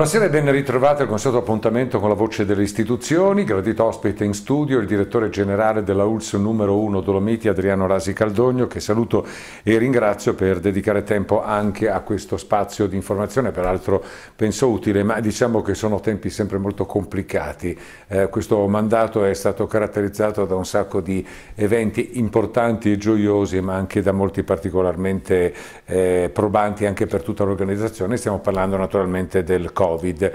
Buonasera e ben ritrovati al consueto appuntamento con la voce delle istituzioni. Gradito ospite in studio il direttore generale della ULS numero 1 Dolomiti Adriano Rasi Caldogno che saluto e ringrazio per dedicare tempo anche a questo spazio di informazione, peraltro penso utile, ma diciamo che sono tempi sempre molto complicati. Eh, questo mandato è stato caratterizzato da un sacco di eventi importanti e gioiosi, ma anche da molti particolarmente eh, probanti anche per tutta l'organizzazione. Stiamo parlando naturalmente del Covid Covid.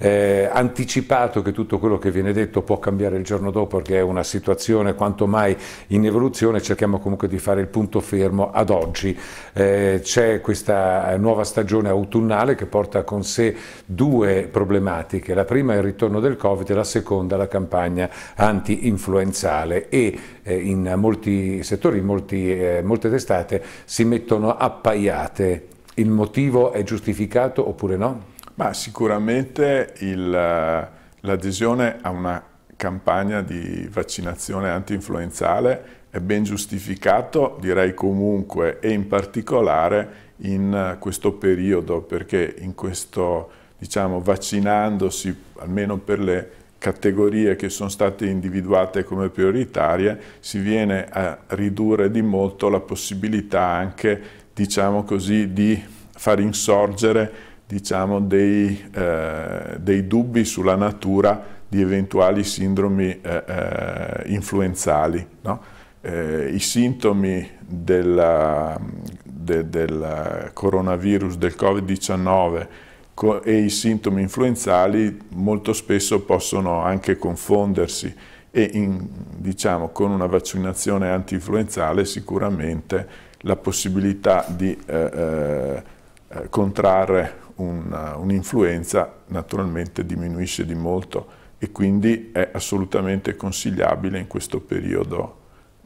Eh, anticipato che tutto quello che viene detto può cambiare il giorno dopo perché è una situazione quanto mai in evoluzione, cerchiamo comunque di fare il punto fermo ad oggi. Eh, C'è questa nuova stagione autunnale che porta con sé due problematiche, la prima è il ritorno del Covid e la seconda la campagna anti-influenzale e eh, in molti settori, in molti, eh, molte testate si mettono appaiate. Il motivo è giustificato oppure no? Ma sicuramente eh, l'adesione a una campagna di vaccinazione anti-influenzale è ben giustificato, direi comunque, e in particolare in questo periodo, perché in questo, diciamo, vaccinandosi, almeno per le categorie che sono state individuate come prioritarie, si viene a ridurre di molto la possibilità anche, diciamo così, di far insorgere diciamo, dei, eh, dei, dubbi sulla natura di eventuali sindromi eh, eh influenzali. No? Eh, I sintomi della, de, del coronavirus, del Covid-19 co e i sintomi influenzali molto spesso possono anche confondersi e in, diciamo, con una vaccinazione anti-influenzale sicuramente la possibilità di eh, eh, contrarre un'influenza naturalmente diminuisce di molto e quindi è assolutamente consigliabile in questo periodo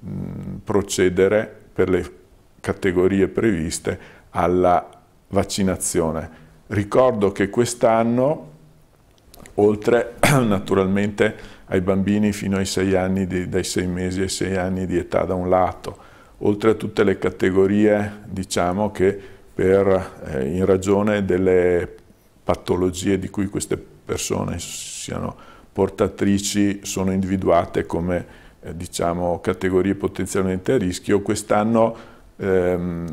mh, procedere per le categorie previste alla vaccinazione. Ricordo che quest'anno, oltre naturalmente ai bambini fino ai 6 anni, di, dai 6 mesi ai 6 anni di età da un lato, oltre a tutte le categorie diciamo che per, eh, in ragione delle patologie di cui queste persone siano portatrici sono individuate come eh, diciamo, categorie potenzialmente a rischio. Quest'anno ehm,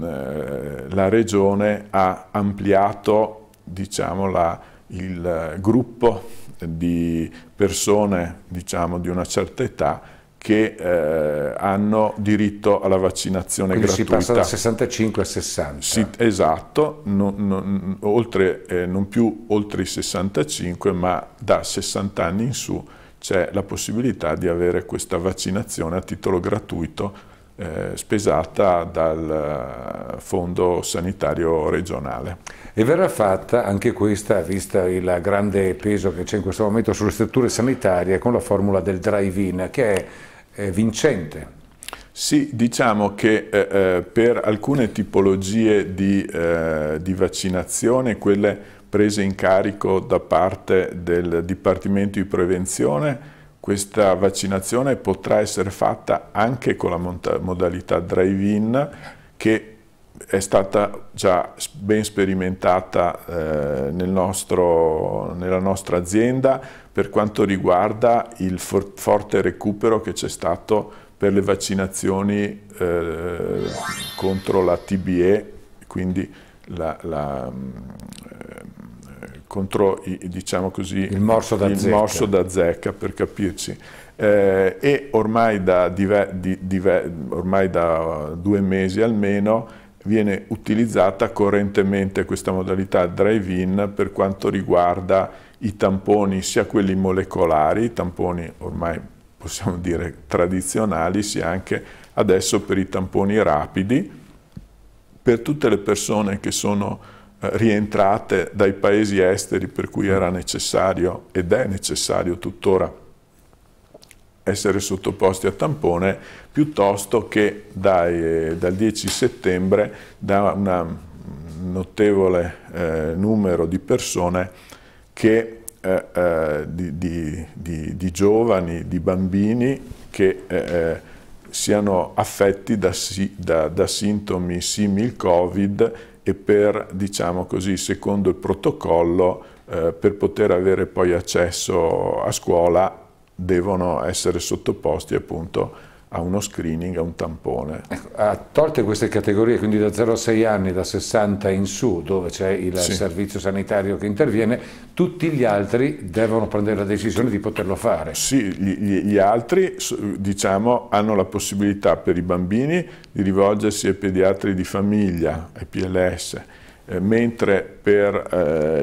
eh, la Regione ha ampliato diciamo, la, il eh, gruppo di persone diciamo, di una certa età che eh, hanno diritto alla vaccinazione Quindi gratuita. si passa da 65 a 60. Sì, esatto, non, non, oltre, eh, non più oltre i 65, ma da 60 anni in su c'è la possibilità di avere questa vaccinazione a titolo gratuito eh, spesata dal eh, Fondo Sanitario regionale. E verrà fatta anche questa, vista il grande peso che c'è in questo momento sulle strutture sanitarie, con la formula del drive-in, che è eh, vincente. Sì, diciamo che eh, eh, per alcune tipologie di, eh, di, vaccinazione, quelle prese in carico da parte del Dipartimento di Prevenzione, questa vaccinazione potrà essere fatta anche con la modalità drive-in che è stata già ben sperimentata eh, nel nostro, nella nostra azienda per quanto riguarda il for forte recupero che c'è stato per le vaccinazioni eh, contro la TBE, quindi la, la, eh, contro i, diciamo così, il morso da, il zecca. Morso da zecca. per capirci. Eh, e ormai da, ormai da due mesi almeno viene utilizzata correntemente questa modalità drive-in per quanto riguarda i tamponi, sia quelli molecolari, i tamponi ormai possiamo dire tradizionali, sia anche adesso per i tamponi rapidi, per tutte le persone che sono eh, rientrate dai paesi esteri per cui era necessario ed è necessario tuttora essere sottoposti a tampone, piuttosto che dai, dal 10 settembre da un notevole eh, numero di persone che, eh, eh, di, di, di, di, giovani, di bambini che eh, eh, siano affetti da, da, da sintomi simili Covid e per, diciamo così, secondo il protocollo, per poter avere poi accesso a scuola devono essere sottoposti appunto a a uno screening, a un tampone. Ecco, a tolte queste categorie, quindi da 0 a 6 anni, da 60 in su, dove c'è il sì. servizio sanitario che interviene, tutti gli altri devono prendere la decisione di poterlo fare. Sì, gli, gli altri diciamo, hanno la possibilità per i bambini di rivolgersi ai pediatri di famiglia, ai PLS, eh, mentre per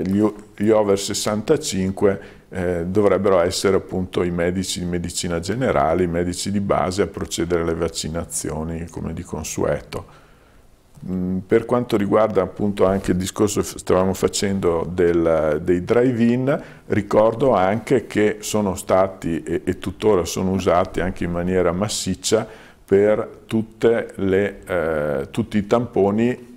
eh, gli, gli over 65 eh, dovrebbero essere appunto i medici di medicina generale, i medici di base a procedere alle vaccinazioni come di consueto. Mm, per quanto riguarda appunto anche il discorso che stavamo facendo del, dei drive-in, ricordo anche che sono stati e, e tuttora sono usati anche in maniera massiccia per le, eh, tutti i tamponi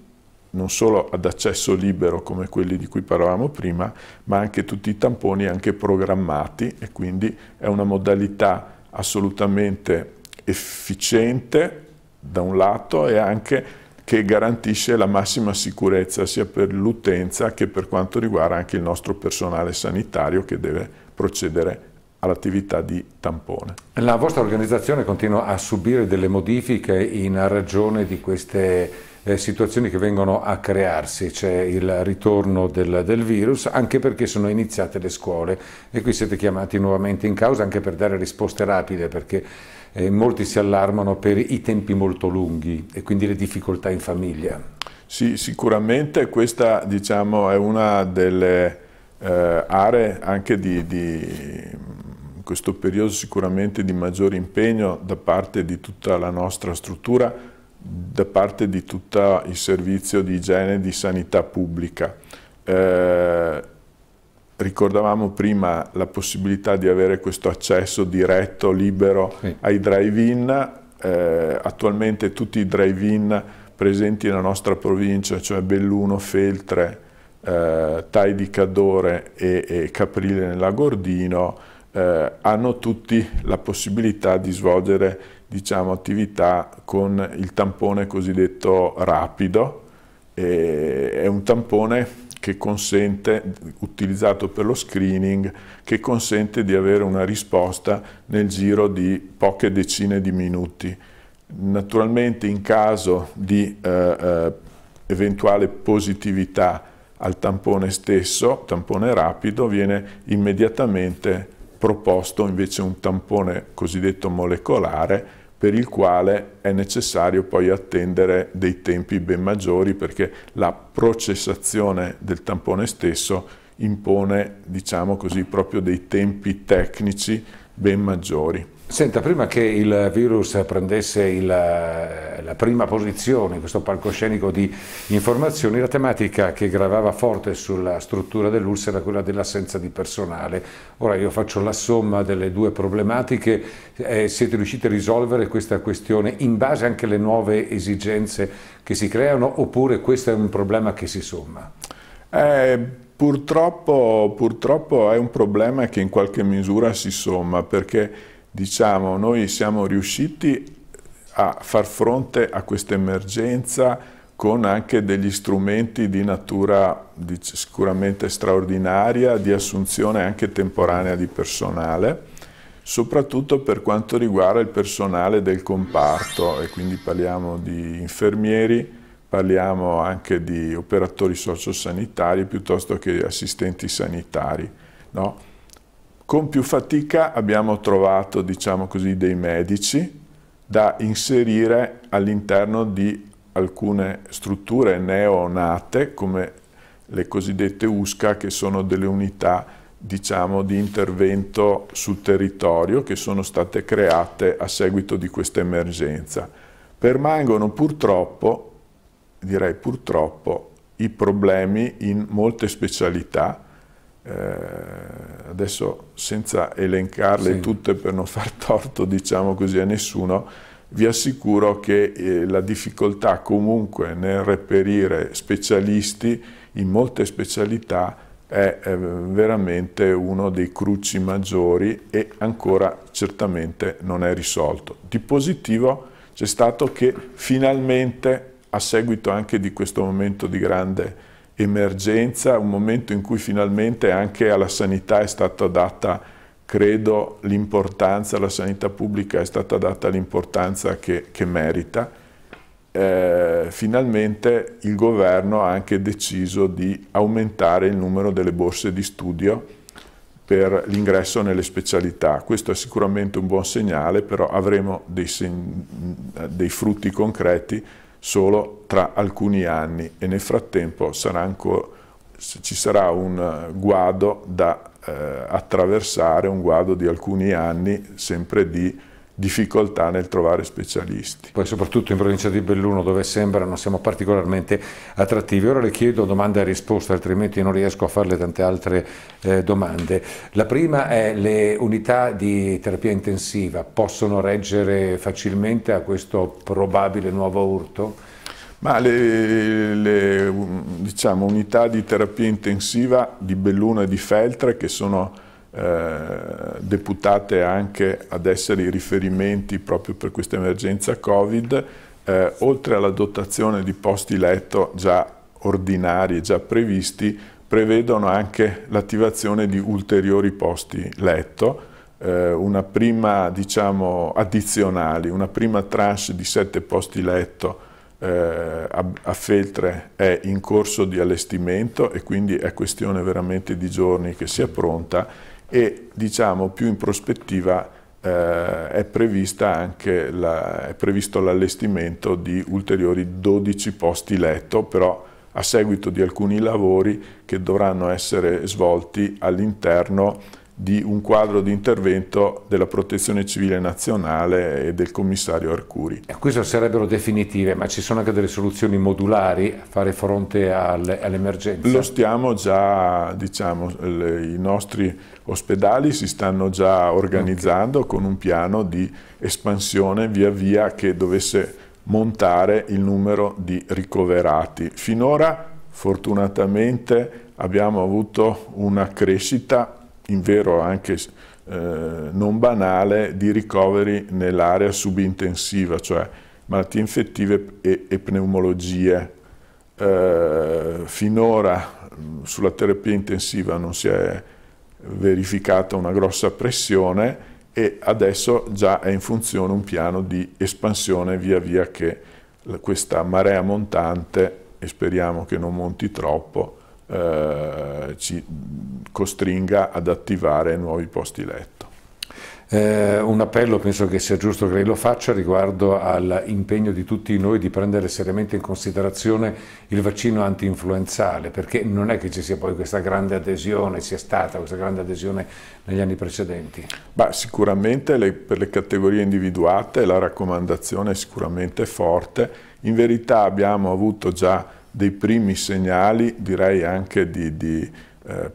non solo ad accesso libero come quelli di cui parlavamo prima, ma anche tutti i tamponi anche programmati e quindi è una modalità assolutamente efficiente da un lato e anche che garantisce la massima sicurezza sia per l'utenza che per quanto riguarda anche il nostro personale sanitario che deve procedere all'attività di tampone. La vostra organizzazione continua a subire delle modifiche in ragione di queste eh, situazioni che vengono a crearsi, c'è il ritorno del, del, virus, anche perché sono iniziate le scuole e qui siete chiamati nuovamente in causa anche per dare risposte rapide, perché eh, molti si allarmano per i tempi molto lunghi e quindi le difficoltà in famiglia. Sì, sicuramente questa diciamo, è una delle eh, aree anche di, di questo periodo sicuramente di maggiore impegno da parte di tutta la nostra struttura da parte di tutto il servizio di igiene e di sanità pubblica. Eh, ricordavamo prima la possibilità di avere questo accesso diretto, libero sì. ai drive-in, eh, attualmente tutti i drive-in presenti nella nostra provincia, cioè Belluno, Feltre, eh, Tai di Cadore e, e Caprile nella Gordino, eh, hanno tutti la possibilità di svolgere diciamo, attività con il tampone cosiddetto rapido, e è un tampone che consente, utilizzato per lo screening, che consente di avere una risposta nel giro di poche decine di minuti. Naturalmente in caso di eh, eh eventuale positività al tampone stesso, tampone rapido, viene immediatamente proposto invece un tampone cosiddetto molecolare per il quale è necessario poi attendere dei tempi ben maggiori perché la processazione del tampone stesso impone, diciamo così, proprio dei tempi tecnici ben maggiori. Senta, prima che il virus prendesse il, la prima posizione in questo palcoscenico di informazioni, la tematica che gravava forte sulla struttura dell'URSS era quella dell'assenza di personale. Ora io faccio la somma delle due problematiche, eh, siete riusciti a risolvere questa questione in base anche alle nuove esigenze che si creano oppure questo è un problema che si somma? Eh... Purtroppo, purtroppo, è un problema che in qualche misura si somma perché diciamo, noi siamo riusciti a far fronte a questa emergenza con anche degli strumenti di natura sicuramente straordinaria, di assunzione anche temporanea di personale, soprattutto per quanto riguarda il personale del comparto, e quindi parliamo di infermieri, parliamo anche di operatori sociosanitari piuttosto che assistenti sanitari. No? Con più fatica abbiamo trovato, diciamo così, dei medici da inserire all'interno di alcune strutture neonate come le cosiddette USCA che sono delle unità diciamo, di intervento sul territorio che sono state create a seguito di questa emergenza. Permangono purtroppo, direi purtroppo, i problemi in molte specialità eh, adesso senza elencarle sì. tutte per non far torto diciamo così a nessuno, vi assicuro che eh, la difficoltà comunque nel reperire specialisti in molte specialità è eh, veramente uno dei cruci maggiori e ancora certamente non è risolto. Di positivo c'è stato che finalmente, a seguito anche di questo momento di grande emergenza, un momento in cui finalmente anche alla sanità è stata data, credo, l'importanza, alla sanità pubblica è stata data l'importanza che, che, merita. Eh, finalmente il governo ha anche deciso di aumentare il numero delle borse di studio per l'ingresso nelle specialità. Questo è sicuramente un buon segnale, però avremo dei, dei frutti concreti solo tra alcuni anni e nel frattempo sarà ancora, ci sarà un eh, guado da eh, attraversare, un guado di alcuni anni sempre di difficoltà nel trovare specialisti. Poi soprattutto in provincia di Belluno dove sembra non siamo particolarmente attrattivi. Ora le chiedo domanda e risposta, altrimenti non riesco a farle tante altre eh, domande. La prima è le unità di terapia intensiva possono reggere facilmente a questo probabile nuovo urto? Ma le, le diciamo, unità di terapia intensiva di Belluno e di Feltre che sono eh, deputate anche ad essere i riferimenti proprio per questa emergenza Covid, eh, oltre alla dotazione di posti letto già ordinari, e già previsti, prevedono anche l'attivazione di ulteriori posti letto, eh, una prima, diciamo, addizionali, una prima tranche di sette posti letto eh, a, a, Feltre è in corso di allestimento e quindi è questione veramente di giorni che sia pronta e diciamo più in prospettiva eh, è, la, è previsto l'allestimento di ulteriori 12 posti letto, però a seguito di alcuni lavori che dovranno essere svolti all'interno di un quadro di intervento della protezione civile nazionale e del commissario Arcuri. Eh, queste sarebbero definitive, ma ci sono anche delle soluzioni modulari a fare fronte all'emergenza? Lo stiamo già, diciamo, i nostri ospedali si stanno già organizzando okay. con un piano di espansione via via che dovesse montare il numero di ricoverati. Finora, fortunatamente, abbiamo avuto una crescita in vero anche eh, non banale, di ricoveri nell'area subintensiva, cioè malattie infettive e, e pneumologie. Eh, finora mm, sulla terapia intensiva non si è verificata una grossa pressione e adesso già è in funzione un piano di espansione via via che questa marea montante, e speriamo che non monti troppo, eh, ci costringa ad attivare nuovi posti letto. Eh, un appello, penso che sia giusto che lei lo faccia, riguardo all'impegno di tutti noi di prendere seriamente in considerazione il vaccino anti-influenzale, perché non è che ci sia poi questa grande adesione, sia stata questa grande adesione negli anni precedenti. Bah, sicuramente le, per le categorie individuate la raccomandazione è sicuramente forte, in verità abbiamo avuto già dei primi segnali, direi anche di, di eh,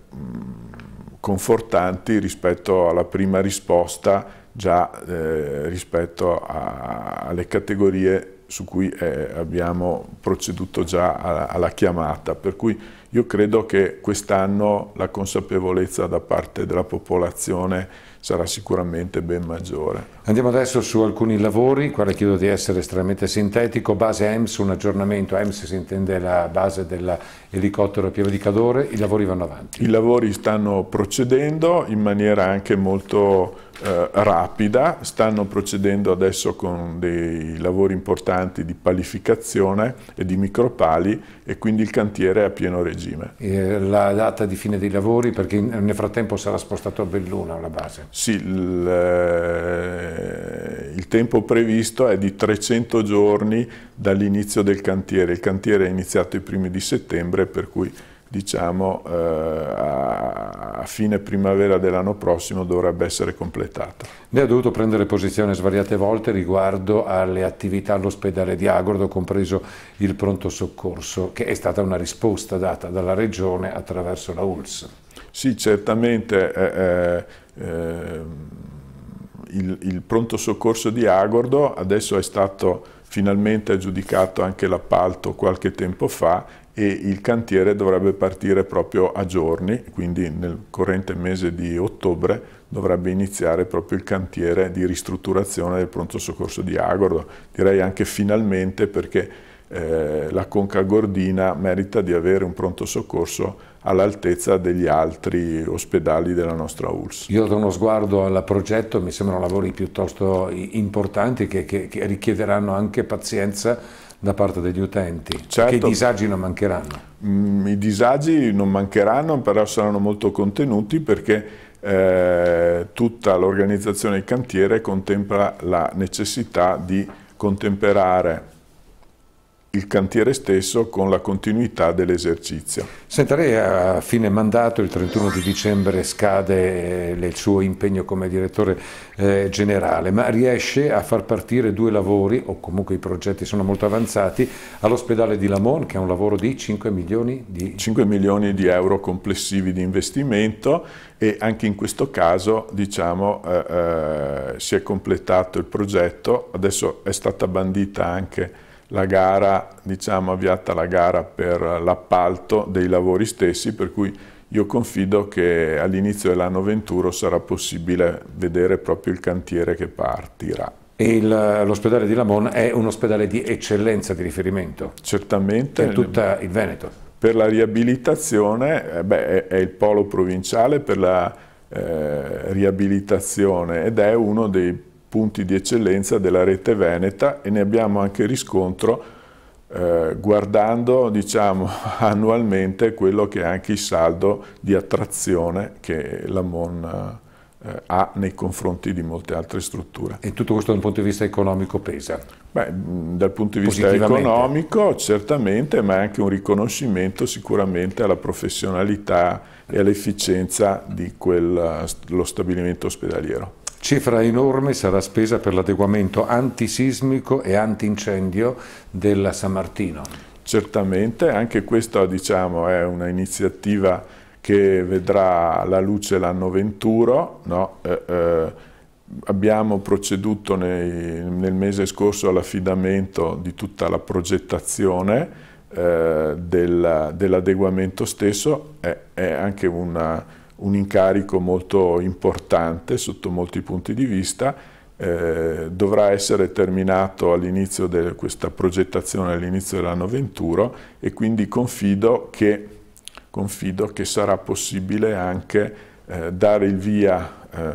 confortanti rispetto alla prima risposta, già eh, rispetto a, alle categorie su cui eh, abbiamo proceduto già alla, alla chiamata. Per cui io credo che quest'anno la consapevolezza da parte della popolazione sarà sicuramente ben maggiore. Andiamo adesso su alcuni lavori, quale chiedo di essere estremamente sintetico, base EMS, un aggiornamento, EMS si intende la base dell'elicottero a Pieve di Cadore, i lavori vanno avanti? I lavori stanno procedendo in maniera anche molto eh, rapida, stanno procedendo adesso con dei lavori importanti di palificazione e di micropali e quindi il cantiere è a pieno regime. E la data di fine dei lavori perché nel frattempo sarà spostato a Belluna la base? Sì, il, eh, il tempo previsto è di 300 giorni dall'inizio del cantiere, il cantiere è iniziato i primi di settembre per cui diciamo, eh, a fine primavera dell'anno prossimo dovrebbe essere completata. Lei ha dovuto prendere posizione svariate volte riguardo alle attività all'ospedale di Agordo, compreso il pronto soccorso, che è stata una risposta data dalla Regione attraverso la ULS. Sì, certamente eh, eh, ehm, il, il pronto soccorso di Agordo adesso è stato finalmente aggiudicato anche l'appalto qualche tempo fa e il cantiere dovrebbe partire proprio a giorni, quindi nel corrente mese di ottobre dovrebbe iniziare proprio il cantiere di ristrutturazione del pronto soccorso di Agordo, direi anche finalmente perché eh, la Conca Gordina merita di avere un pronto soccorso all'altezza degli altri ospedali della nostra ULS. Io do uno sguardo al progetto, mi sembrano lavori piuttosto importanti che, che, che richiederanno anche pazienza da parte degli utenti? Certo. Che i disagi non mancheranno? Mm, I disagi non mancheranno, però saranno molto contenuti perché eh, tutta l'organizzazione del cantiere contempla la necessità di contemperare il cantiere stesso con la continuità dell'esercizio. Senta, lei a fine mandato, il 31 di dicembre, scade il eh, suo impegno come direttore eh, generale, ma riesce a far partire due lavori, o comunque i progetti sono molto avanzati, all'ospedale di Lamon, che è un lavoro di 5 milioni di... 5 milioni di euro complessivi di investimento e anche in questo caso diciamo, eh, eh, si è completato il progetto, adesso è stata bandita anche la gara, diciamo avviata la gara per l'appalto dei lavori stessi, per cui io confido che all'inizio dell'anno 21 sarà possibile vedere proprio il cantiere che partirà. L'ospedale di Lamon è un ospedale di eccellenza di riferimento? Certamente. In tutta il Veneto? Per la riabilitazione, eh beh, è, il polo provinciale per la eh, riabilitazione ed è uno dei punti di eccellenza della rete veneta e ne abbiamo anche riscontro eh, guardando diciamo, annualmente quello che è anche il saldo di attrazione che la MON eh, ha nei confronti di molte altre strutture. E tutto questo dal punto di vista economico pesa? Beh, dal punto di vista economico certamente, ma è anche un riconoscimento sicuramente alla professionalità e all'efficienza di quello stabilimento ospedaliero. Cifra enorme sarà spesa per l'adeguamento antisismico e antincendio della San Martino. Certamente, anche questa diciamo, è un'iniziativa che vedrà la luce l'anno 21. No? Eh, eh, abbiamo proceduto nei, nel mese scorso all'affidamento di tutta la progettazione eh, del, dell'adeguamento stesso, è, è anche una un incarico molto importante sotto molti punti di vista, eh, dovrà essere terminato all'inizio di questa progettazione, all'inizio dell'anno 21 e quindi confido che, confido che sarà possibile anche eh, dare il via, eh,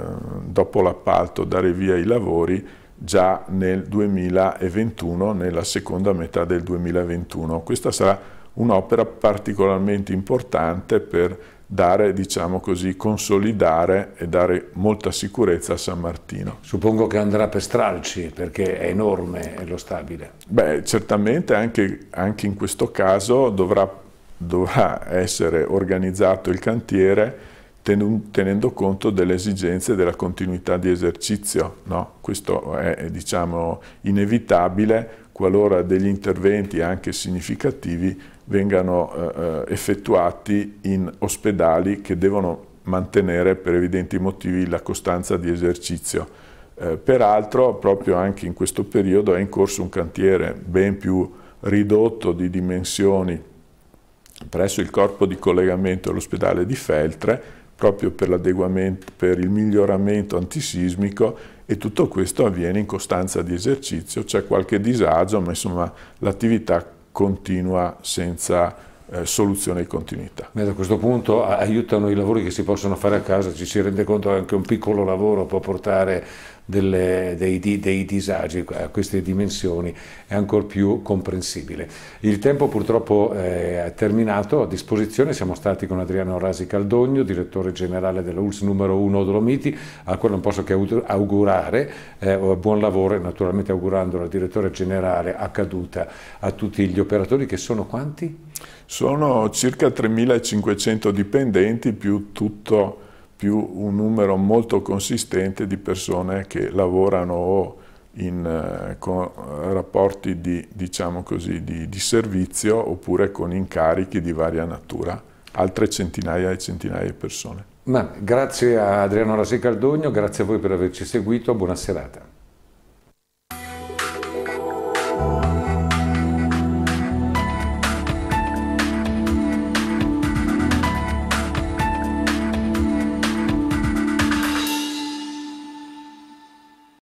dopo l'appalto, dare via i lavori già nel 2021, nella seconda metà del 2021. Questa sarà un'opera particolarmente importante per dare, diciamo così, consolidare e dare molta sicurezza a San Martino. Suppongo che andrà per stralci perché è enorme è lo stabile. Beh, certamente anche, anche in questo caso dovrà, dovrà essere organizzato il cantiere tenendo conto delle esigenze della continuità di esercizio. No? Questo è diciamo, inevitabile qualora degli interventi anche significativi vengano eh, eh, effettuati in ospedali che devono mantenere per evidenti motivi la costanza di esercizio. Eh, peraltro proprio anche in questo periodo è in corso un cantiere ben più ridotto di dimensioni presso il corpo di collegamento all'ospedale di Feltre proprio per, per il miglioramento antisismico e tutto questo avviene in costanza di esercizio, c'è qualche disagio, ma insomma l'attività continua senza eh, soluzione di continuità. Beh, a questo punto aiutano i lavori che si possono fare a casa, ci si rende conto che anche un piccolo lavoro può portare delle, dei, dei, disagi a queste dimensioni è ancora più comprensibile. Il tempo purtroppo è terminato, a disposizione siamo stati con Adriano Rasi Caldogno, direttore generale della ULS numero 1 Dolomiti, a cui non posso che augurare eh, buon lavoro e naturalmente augurandolo al direttore generale accaduta a tutti gli operatori che sono quanti? Sono circa 3.500 dipendenti più tutto più un numero molto consistente di persone che lavorano in, eh, con rapporti di, diciamo così, di, di servizio oppure con incarichi di varia natura, altre centinaia e centinaia di persone. Ma grazie a Adriano Rasi grazie a voi per averci seguito, buona serata.